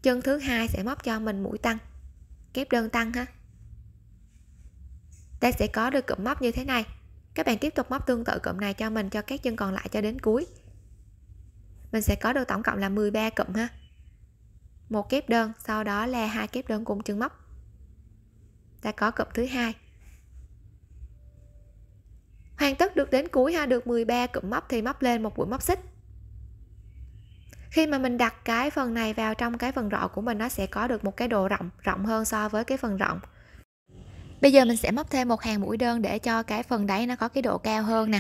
chân thứ hai sẽ móc cho mình mũi tăng kép đơn tăng ha ta sẽ có được cụm móc như thế này các bạn tiếp tục móc tương tự cụm này cho mình cho các chân còn lại cho đến cuối mình sẽ có được tổng cộng là 13 cụm ha một kép đơn sau đó là hai kép đơn cùng chân móc ta có cụm thứ hai hoàn tất được đến cuối ha được 13 cụm móc thì móc lên một mũi móc xích khi mà mình đặt cái phần này vào trong cái phần rộng của mình nó sẽ có được một cái độ rộng rộng hơn so với cái phần rộng bây giờ mình sẽ móc thêm một hàng mũi đơn để cho cái phần đáy nó có cái độ cao hơn nè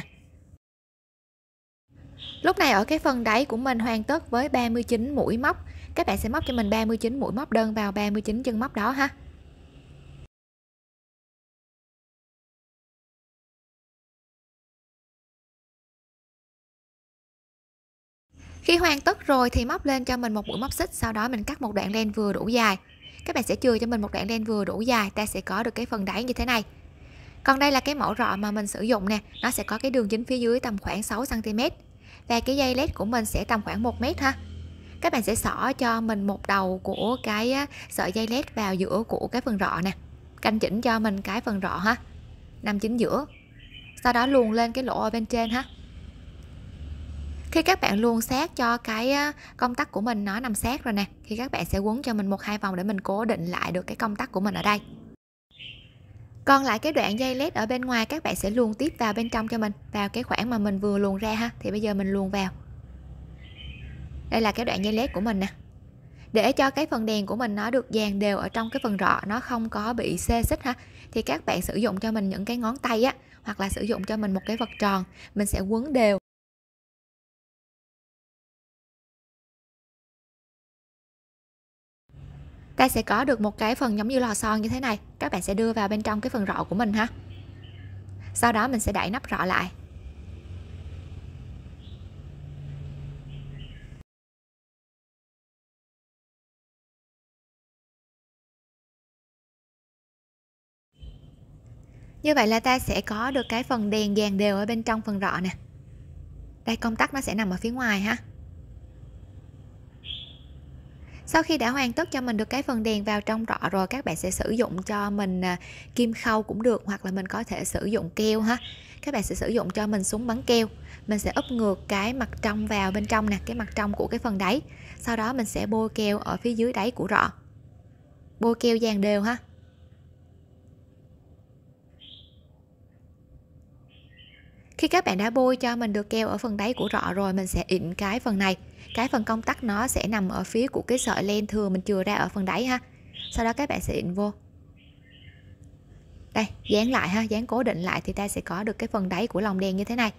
lúc này ở cái phần đáy của mình hoàn tất với 39 mũi móc các bạn sẽ móc cho mình 39 mũi móc đơn vào 39 chân móc đó ha khi hoàn tất rồi thì móc lên cho mình một mũi móc xích sau đó mình cắt một đoạn len vừa đủ dài các bạn sẽ chừa cho mình một đoạn len vừa đủ dài ta sẽ có được cái phần đáy như thế này còn đây là cái mẫu rọ mà mình sử dụng nè nó sẽ có cái đường chính phía dưới tầm khoảng 6 cm và cái dây led của mình sẽ tầm khoảng 1 mét ha các bạn sẽ xỏ cho mình một đầu của cái sợi dây led vào giữa của cái phần rọ nè canh chỉnh cho mình cái phần rọ ha nằm chính giữa sau đó luồn lên cái lỗ ở bên trên ha khi các bạn luôn sát cho cái công tắc của mình nó nằm sát rồi nè thì các bạn sẽ quấn cho mình một hai vòng để mình cố định lại được cái công tắc của mình ở đây còn lại cái đoạn dây led ở bên ngoài các bạn sẽ luồn tiếp vào bên trong cho mình vào cái khoảng mà mình vừa luồn ra ha thì bây giờ mình luồn vào đây là cái đoạn dây led của mình nè để cho cái phần đèn của mình nó được dàn đều ở trong cái phần rọ nó không có bị xê xích ha thì các bạn sử dụng cho mình những cái ngón tay á hoặc là sử dụng cho mình một cái vật tròn mình sẽ quấn đều ta sẽ có được một cái phần giống như lò xo như thế này các bạn sẽ đưa vào bên trong cái phần rọ của mình ha sau đó mình sẽ đẩy nắp rọ lại Như vậy là ta sẽ có được cái phần đèn dàn đều ở bên trong phần rọ nè. Đây công tắc nó sẽ nằm ở phía ngoài ha sau khi đã hoàn tất cho mình được cái phần đèn vào trong rọ rồi các bạn sẽ sử dụng cho mình à, kim khâu cũng được hoặc là mình có thể sử dụng keo ha các bạn sẽ sử dụng cho mình súng bắn keo mình sẽ úp ngược cái mặt trong vào bên trong nè cái mặt trong của cái phần đáy sau đó mình sẽ bôi keo ở phía dưới đáy của rọ bôi keo dàn đều ha khi các bạn đã bôi cho mình được keo ở phần đáy của rọ rồi mình sẽ ịn cái phần này cái phần công tắc nó sẽ nằm ở phía của cái sợi len thừa mình chừa ra ở phần đáy ha sau đó các bạn sẽ định vô đây dán lại ha dán cố định lại thì ta sẽ có được cái phần đáy của lòng đèn như thế này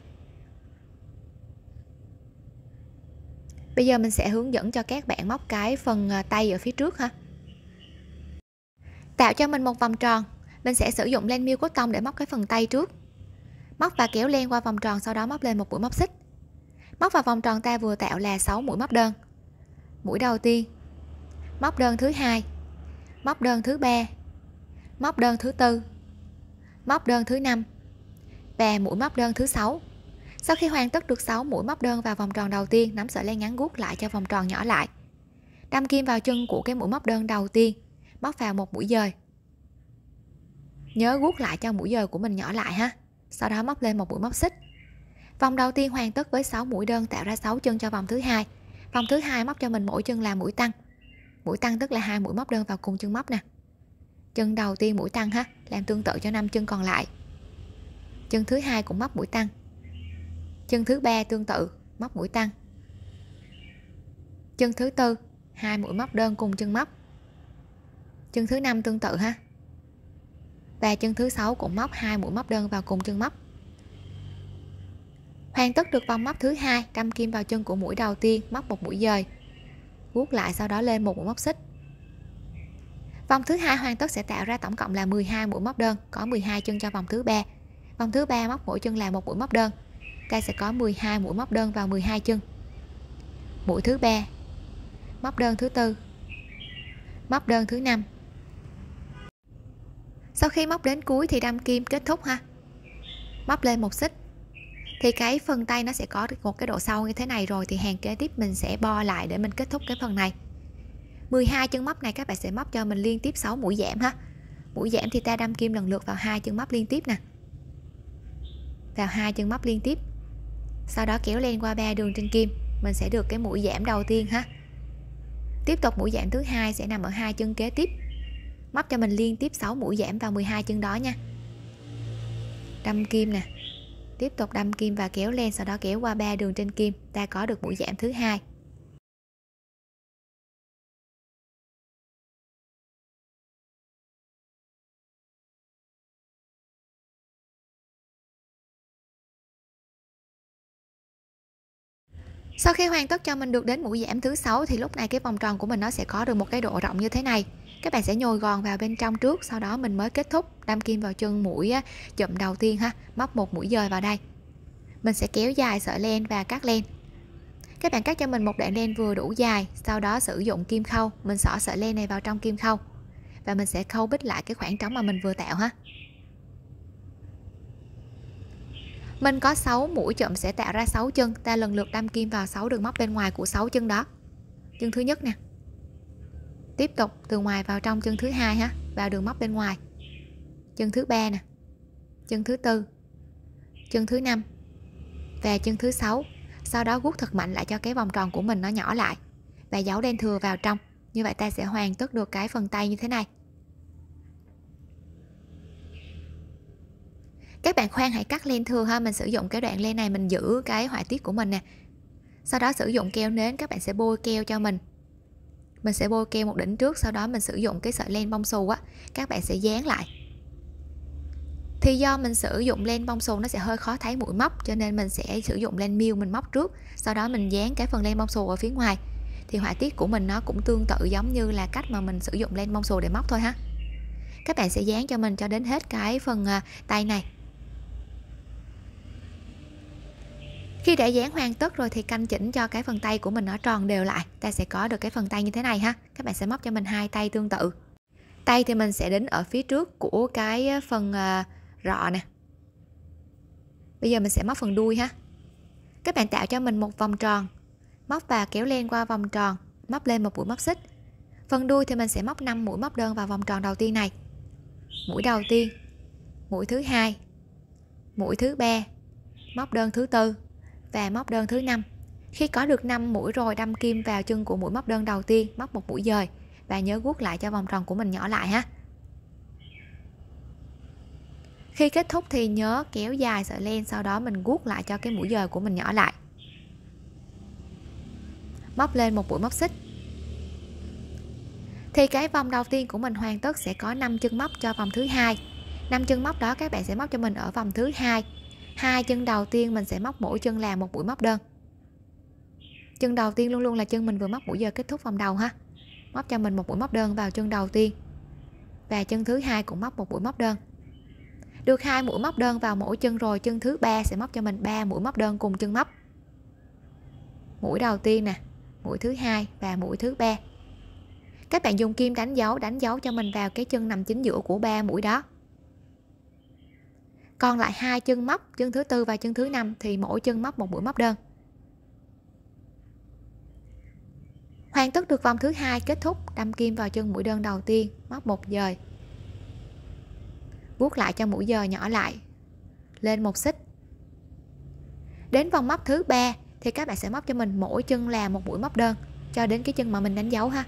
bây giờ mình sẽ hướng dẫn cho các bạn móc cái phần à, tay ở phía trước ha tạo cho mình một vòng tròn mình sẽ sử dụng len miêu cốt tông để móc cái phần tay trước móc và kéo len qua vòng tròn sau đó móc lên một mũi móc xích móc vào vòng tròn ta vừa tạo là 6 mũi móc đơn mũi đầu tiên móc đơn thứ hai móc đơn thứ ba móc đơn thứ tư móc đơn thứ năm và mũi móc đơn thứ sáu sau khi hoàn tất được 6 mũi móc đơn vào vòng tròn đầu tiên nắm sợi len ngắn gút lại cho vòng tròn nhỏ lại đâm kim vào chân của cái mũi móc đơn đầu tiên móc vào một mũi dời nhớ guốc lại cho mũi dời của mình nhỏ lại ha sau đó móc lên một mũi móc xích Vòng đầu tiên hoàn tất với 6 mũi đơn tạo ra 6 chân cho vòng thứ hai. Vòng thứ hai móc cho mình mỗi chân là mũi tăng. Mũi tăng tức là hai mũi móc đơn vào cùng chân móc nè. Chân đầu tiên mũi tăng ha, làm tương tự cho năm chân còn lại. Chân thứ hai cũng móc mũi tăng. Chân thứ ba tương tự, móc mũi tăng. Chân thứ tư, hai mũi móc đơn cùng chân móc. Chân thứ năm tương tự ha. Và chân thứ sáu cũng móc hai mũi móc đơn vào cùng chân móc hoàn tất được vòng móc thứ hai đâm kim vào chân của mũi đầu tiên móc một mũi dời vuốt lại sau đó lên một mũi móc xích vòng thứ hai hoàn tất sẽ tạo ra tổng cộng là 12 mũi móc đơn có 12 chân cho vòng thứ ba vòng thứ ba móc mỗi chân là một mũi móc đơn ta sẽ có 12 mũi móc đơn vào 12 chân mũi thứ ba móc đơn thứ tư móc đơn thứ năm sau khi móc đến cuối thì đâm kim kết thúc ha móc lên một xích thì cái phần tay nó sẽ có một cái độ sâu như thế này rồi thì hàng kế tiếp mình sẽ bo lại để mình kết thúc cái phần này 12 chân móc này các bạn sẽ móc cho mình liên tiếp 6 mũi giảm ha mũi giảm thì ta đâm kim lần lượt vào hai chân móc liên tiếp nè vào hai chân móc liên tiếp sau đó kéo lên qua ba đường trên kim mình sẽ được cái mũi giảm đầu tiên ha tiếp tục mũi giảm thứ hai sẽ nằm ở hai chân kế tiếp móc cho mình liên tiếp 6 mũi giảm vào 12 chân đó nha đâm kim nè tiếp tục đâm kim và kéo len sau đó kéo qua ba đường trên kim ta có được mũi giảm thứ hai Sau khi hoàn tất cho mình được đến mũi giảm thứ sáu thì lúc này cái vòng tròn của mình nó sẽ có được một cái độ rộng như thế này các bạn sẽ nhồi gòn vào bên trong trước sau đó mình mới kết thúc đâm kim vào chân mũi chậm đầu tiên ha móc một mũi dời vào đây mình sẽ kéo dài sợi len và cắt len các bạn cắt cho mình một đoạn len vừa đủ dài sau đó sử dụng kim khâu mình xỏ sợi len này vào trong kim khâu và mình sẽ khâu bít lại cái khoảng trống mà mình vừa tạo ha mình có 6 mũi chậm sẽ tạo ra 6 chân ta lần lượt đâm kim vào 6 đường móc bên ngoài của 6 chân đó chân thứ nhất nè tiếp tục từ ngoài vào trong chân thứ hai ha vào đường móc bên ngoài chân thứ ba nè chân thứ tư chân thứ năm và chân thứ sáu sau đó gút thật mạnh lại cho cái vòng tròn của mình nó nhỏ lại và dấu đen thừa vào trong như vậy ta sẽ hoàn tất được cái phần tay như thế này các bạn khoan hãy cắt len thừa ha mình sử dụng cái đoạn len này mình giữ cái họa tiết của mình nè sau đó sử dụng keo nến các bạn sẽ bôi keo cho mình mình sẽ bôi keo một đỉnh trước sau đó mình sử dụng cái sợi len bông xù á các bạn sẽ dán lại thì do mình sử dụng len bông xù nó sẽ hơi khó thấy mũi móc cho nên mình sẽ sử dụng len miêu mình móc trước sau đó mình dán cái phần len bông xù ở phía ngoài thì họa tiết của mình nó cũng tương tự giống như là cách mà mình sử dụng len bông xù để móc thôi ha các bạn sẽ dán cho mình cho đến hết cái phần à, tay này khi đã dán hoàn tất rồi thì canh chỉnh cho cái phần tay của mình nó tròn đều lại ta sẽ có được cái phần tay như thế này ha các bạn sẽ móc cho mình hai tay tương tự tay thì mình sẽ đến ở phía trước của cái ờ, phần ờ, rọ nè bây giờ mình sẽ móc phần đuôi ha các bạn tạo cho mình một vòng tròn móc và kéo len qua vòng tròn móc lên một mũi móc xích phần đuôi thì mình sẽ móc 5 mũi móc đơn vào vòng tròn đầu tiên này mũi đầu tiên mũi thứ hai mũi thứ ba móc đơn thứ tư và móc đơn thứ năm khi có được 5 mũi rồi đâm kim vào chân của mũi móc đơn đầu tiên móc một mũi dời và nhớ guốc lại cho vòng tròn của mình nhỏ lại ha khi kết thúc thì nhớ kéo dài sợi len sau đó mình guốc lại cho cái mũi dời của mình nhỏ lại móc lên một mũi móc xích thì cái vòng đầu tiên của mình hoàn tất sẽ có 5 chân móc cho vòng thứ hai 5 chân móc đó các bạn sẽ móc cho mình ở vòng thứ hai hai chân đầu tiên mình sẽ móc mỗi chân là một mũi móc đơn chân đầu tiên luôn luôn là chân mình vừa móc mũi giờ kết thúc vòng đầu ha móc cho mình một mũi móc đơn vào chân đầu tiên và chân thứ hai cũng móc một mũi móc đơn được hai mũi móc đơn vào mỗi chân rồi chân thứ ba sẽ móc cho mình ba mũi móc đơn cùng chân móc mũi đầu tiên nè mũi thứ hai và mũi thứ ba các bạn dùng kim đánh dấu đánh dấu cho mình vào cái chân nằm chính giữa của ba mũi đó còn lại hai chân móc chân thứ tư và chân thứ năm thì mỗi chân móc một mũi móc đơn hoàn tất được vòng thứ hai kết thúc đâm kim vào chân mũi đơn đầu tiên móc một dời vuốt lại cho mũi dời nhỏ lại lên một xích đến vòng móc thứ ba thì các bạn sẽ móc cho mình mỗi chân là một mũi móc đơn cho đến cái chân mà mình đánh dấu ha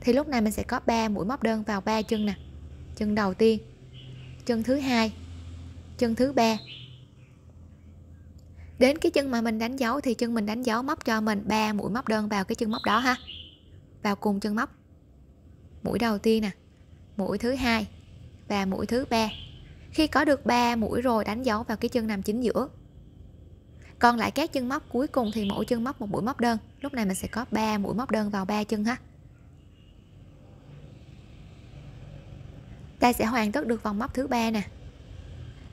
thì lúc này mình sẽ có 3 mũi móc đơn vào ba chân nè chân đầu tiên chân thứ hai chân thứ ba đến cái chân mà mình đánh dấu thì chân mình đánh dấu móc cho mình ba mũi móc đơn vào cái chân móc đó ha vào cùng chân móc mũi đầu tiên nè mũi thứ hai và mũi thứ ba khi có được 3 mũi rồi đánh dấu vào cái chân nằm chính giữa còn lại các chân móc cuối cùng thì mỗi chân móc một mũi móc đơn lúc này mình sẽ có 3 mũi móc đơn vào ba chân ha ta sẽ hoàn tất được vòng móc thứ ba nè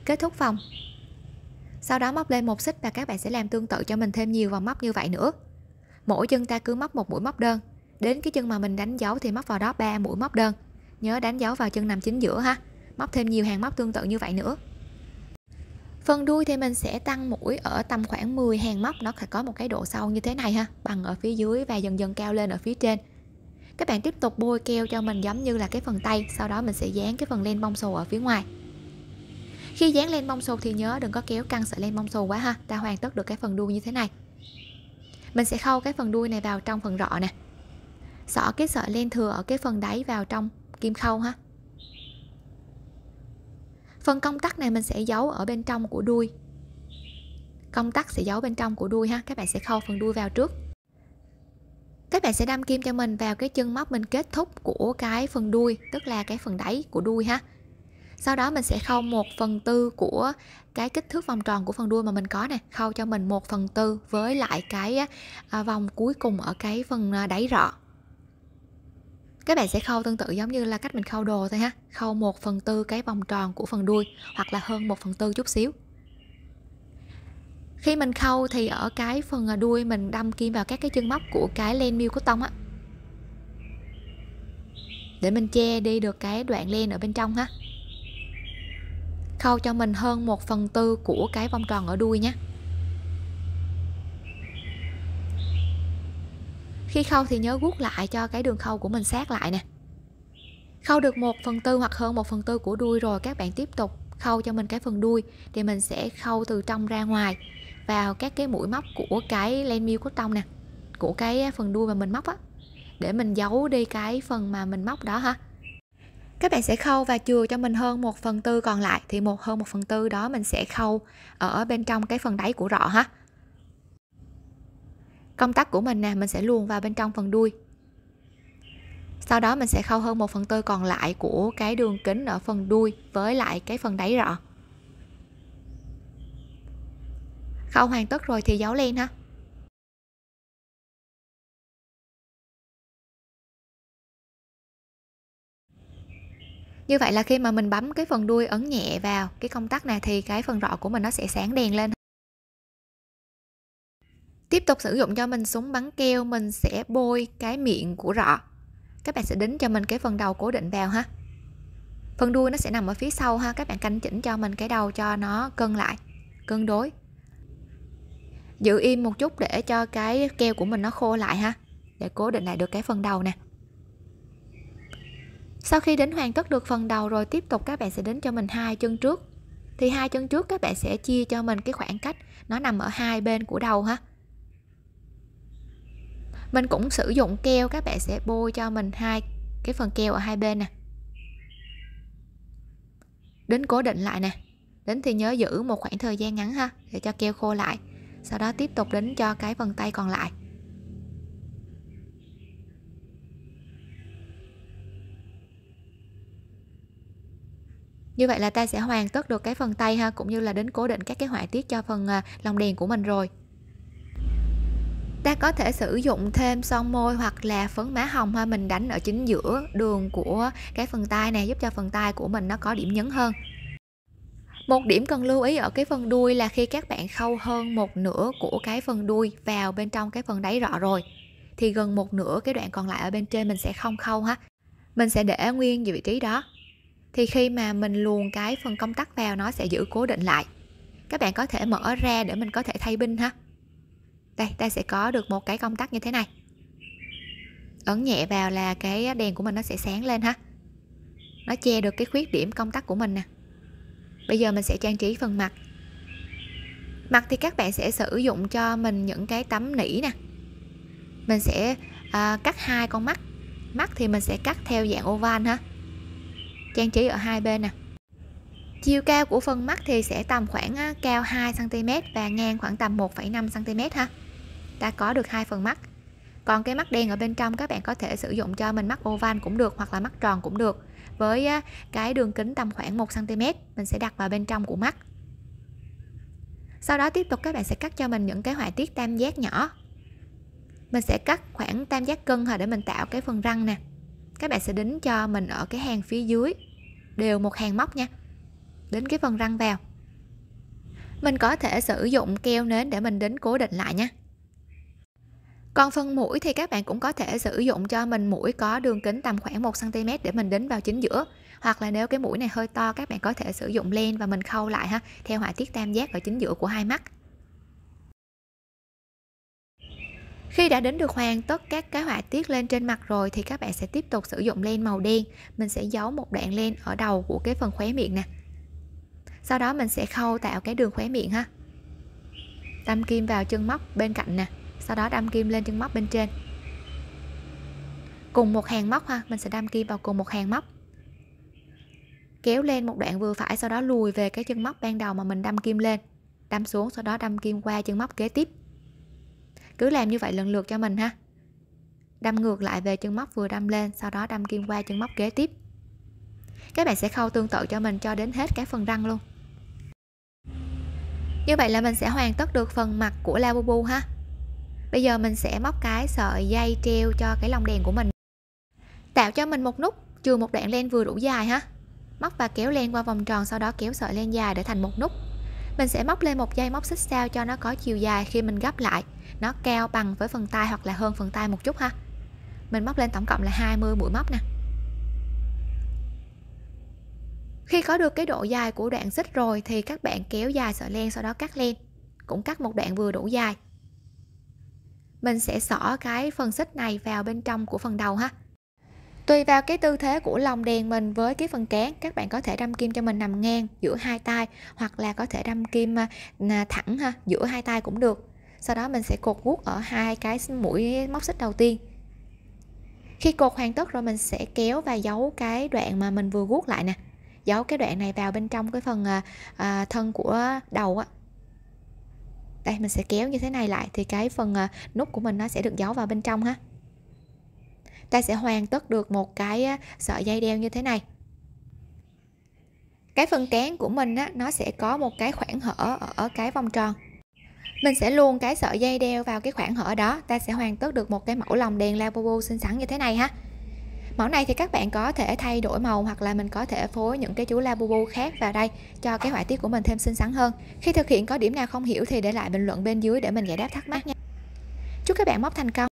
kết thúc vòng sau đó móc lên một xích và các bạn sẽ làm tương tự cho mình thêm nhiều vòng móc như vậy nữa mỗi chân ta cứ móc một mũi móc đơn đến cái chân mà mình đánh dấu thì móc vào đó ba mũi móc đơn nhớ đánh dấu vào chân nằm chính giữa ha móc thêm nhiều hàng móc tương tự như vậy nữa phần đuôi thì mình sẽ tăng mũi ở tầm khoảng 10 hàng móc nó sẽ có một cái độ sâu như thế này ha bằng ở phía dưới và dần dần cao lên ở phía trên các bạn tiếp tục bôi keo cho mình giống như là cái phần tay sau đó mình sẽ dán cái phần len bông xù ở phía ngoài khi dán len bông xù thì nhớ đừng có kéo căng sợi len bông xù quá ha ta hoàn tất được cái phần đuôi như thế này mình sẽ khâu cái phần đuôi này vào trong phần rọ nè xỏ cái sợi len thừa ở cái phần đáy vào trong kim khâu ha phần công tắc này mình sẽ giấu ở bên trong của đuôi công tắc sẽ giấu bên trong của đuôi ha các bạn sẽ khâu phần đuôi vào trước các bạn sẽ đâm kim cho mình vào cái chân móc mình kết thúc của cái phần đuôi tức là cái phần đáy của đuôi ha sau đó mình sẽ khâu 1 phần tư của cái kích thước vòng tròn của phần đuôi mà mình có này khâu cho mình 1 phần tư với lại cái à, vòng cuối cùng ở cái phần à, đáy rọ các bạn sẽ khâu tương tự giống như là cách mình khâu đồ thôi ha khâu 1 phần tư cái vòng tròn của phần đuôi hoặc là hơn 1 phần tư chút xíu khi mình khâu thì ở cái phần à, đuôi mình đâm kim vào các cái chân móc của cái len miêu của tông á để mình che đi được cái đoạn len ở bên trong ha khâu cho mình hơn 1 phần tư của cái vòng tròn ở đuôi nhé khi khâu thì nhớ guốc lại cho cái đường khâu của mình sát lại nè khâu được 1 phần tư hoặc hơn 1 phần tư của đuôi rồi các bạn tiếp tục khâu cho mình cái phần đuôi thì mình sẽ khâu từ trong ra ngoài vào các cái mũi móc của cái len miêu cotton nè của cái à, phần đuôi mà mình móc á để mình giấu đi cái phần mà mình móc đó ha các bạn sẽ khâu và chừa cho mình hơn một phần tư còn lại thì một hơn một phần tư đó mình sẽ khâu ở bên trong cái phần đáy của rọ ha công tắc của mình nè mình sẽ luồn vào bên trong phần đuôi sau đó mình sẽ khâu hơn một phần tư còn lại của cái đường kính ở phần đuôi với lại cái phần đáy rọ khâu hoàn tất rồi thì giấu len ha như vậy là khi mà mình bấm cái phần đuôi ấn nhẹ vào cái công tắc này thì cái phần rọ của mình nó sẽ sáng đèn lên tiếp tục sử dụng cho mình súng bắn keo mình sẽ bôi cái miệng của rọ các bạn sẽ đính cho mình cái phần đầu cố định vào ha phần đuôi nó sẽ nằm ở phía sau ha các bạn canh chỉnh cho mình cái đầu cho nó cân lại cân đối giữ im một chút để cho cái keo của mình nó khô lại ha để cố định lại được cái phần đầu nè sau khi đến hoàn tất được phần đầu rồi tiếp tục các bạn sẽ đến cho mình hai chân trước thì hai chân trước các bạn sẽ chia cho mình cái khoảng cách nó nằm ở hai bên của đầu ha mình cũng sử dụng keo các bạn sẽ bôi cho mình hai cái phần keo ở hai bên nè đến cố định lại nè đến thì nhớ giữ một khoảng thời gian ngắn ha để cho keo khô lại sau đó tiếp tục đến cho cái phần tay còn lại như vậy là ta sẽ hoàn tất được cái phần tay ha cũng như là đến cố định các cái họa tiết cho phần à, lòng đèn của mình rồi ta có thể sử dụng thêm son môi hoặc là phấn má hồng ha mình đánh ở chính giữa đường của cái phần tay này giúp cho phần tay của mình nó có điểm nhấn hơn một điểm cần lưu ý ở cái phần đuôi là khi các bạn khâu hơn một nửa của cái phần đuôi vào bên trong cái phần đáy rọ rồi thì gần một nửa cái đoạn còn lại ở bên trên mình sẽ không khâu ha mình sẽ để nguyên vị trí đó thì khi mà mình luồn cái phần công tắc vào nó sẽ giữ cố định lại các bạn có thể mở ra để mình có thể thay pin ha đây ta sẽ có được một cái công tắc như thế này ấn nhẹ vào là cái đèn của mình nó sẽ sáng lên ha nó che được cái khuyết điểm công tắc của mình nè bây giờ mình sẽ trang trí phần mặt mặt thì các bạn sẽ sử dụng cho mình những cái tấm nỉ nè mình sẽ à, cắt hai con mắt mắt thì mình sẽ cắt theo dạng oval ha trang trí ở hai bên nè chiều cao của phần mắt thì sẽ tầm khoảng à, cao 2 cm và ngang khoảng tầm 1,5 cm ha ta có được hai phần mắt còn cái mắt đen ở bên trong các bạn có thể sử dụng cho mình mắt oval cũng được hoặc là mắt tròn cũng được với cái đường kính tầm khoảng 1 cm mình sẽ đặt vào bên trong của mắt sau đó tiếp tục các bạn sẽ cắt cho mình những cái họa tiết tam giác nhỏ mình sẽ cắt khoảng tam giác cân thôi để mình tạo cái phần răng nè các bạn sẽ đính cho mình ở cái hàng phía dưới đều một hàng móc nha đính cái phần răng vào mình có thể sử dụng keo nến để mình đính cố định lại nha còn phần mũi thì các bạn cũng có thể sử dụng cho mình mũi có đường kính tầm khoảng 1 cm để mình đính vào chính giữa hoặc là nếu cái mũi này hơi to các bạn có thể sử dụng len và mình khâu lại ha theo họa tiết tam giác ở chính giữa của hai mắt Khi đã đến được hoàn tất các cái họa tiết lên trên mặt rồi thì các bạn sẽ tiếp tục sử dụng len màu đen. Mình sẽ giấu một đoạn len ở đầu của cái phần khóe miệng nè. Sau đó mình sẽ khâu tạo cái đường khóe miệng ha. tâm kim vào chân móc bên cạnh nè sau đó đâm kim lên chân móc bên trên cùng một hàng móc ha mình sẽ đâm kim vào cùng một hàng móc kéo lên một đoạn vừa phải sau đó lùi về cái chân móc ban đầu mà mình đâm kim lên đâm xuống sau đó đâm kim qua chân móc kế tiếp cứ làm như vậy lần lượt cho mình ha đâm ngược lại về chân móc vừa đâm lên sau đó đâm kim qua chân móc kế tiếp các bạn sẽ khâu tương tự cho mình cho đến hết cái phần răng luôn như vậy là mình sẽ hoàn tất được phần mặt của la bu bu ha bây giờ mình sẽ móc cái sợi dây treo cho cái lồng đèn của mình tạo cho mình một nút trừ một đoạn len vừa đủ dài ha móc và kéo len qua vòng tròn sau đó kéo sợi len dài để thành một nút mình sẽ móc lên một dây móc xích sao cho nó có chiều dài khi mình gấp lại nó cao bằng với phần tay hoặc là hơn phần tay một chút ha mình móc lên tổng cộng là 20 mũi móc nè khi có được cái độ dài của đoạn xích rồi thì các bạn kéo dài sợi len sau đó cắt len cũng cắt một đoạn vừa đủ dài mình sẽ xỏ cái phần xích này vào bên trong của phần đầu ha tùy vào cái tư thế của lòng đèn mình với cái phần cán các bạn có thể đâm kim cho mình nằm ngang giữa hai tay hoặc là có thể đâm kim à, thẳng ha giữa hai tay cũng được sau đó mình sẽ cột guốc ở hai cái mũi móc xích đầu tiên khi cột hoàn tất rồi mình sẽ kéo và giấu cái đoạn mà mình vừa guốc lại nè giấu cái đoạn này vào bên trong cái phần à, à thân của đầu á đây mình sẽ kéo như thế này lại thì cái phần à, nút của mình nó sẽ được giấu vào bên trong ha ta sẽ hoàn tất được một cái sợi dây đeo như thế này cái phần cán của mình á, nó sẽ có một cái khoảng hở ở cái vòng tròn mình sẽ luôn cái sợi dây đeo vào cái khoảng hở đó ta sẽ hoàn tất được một cái mẫu lồng đèn lavabo xinh xắn như thế này ha mẫu này thì các bạn có thể thay đổi màu hoặc là mình có thể phối những cái chú labubu khác vào đây cho cái họa tiết của mình thêm xinh xắn hơn khi thực hiện có điểm nào không hiểu thì để lại bình luận bên dưới để mình giải đáp thắc mắc nha chúc các bạn móc thành công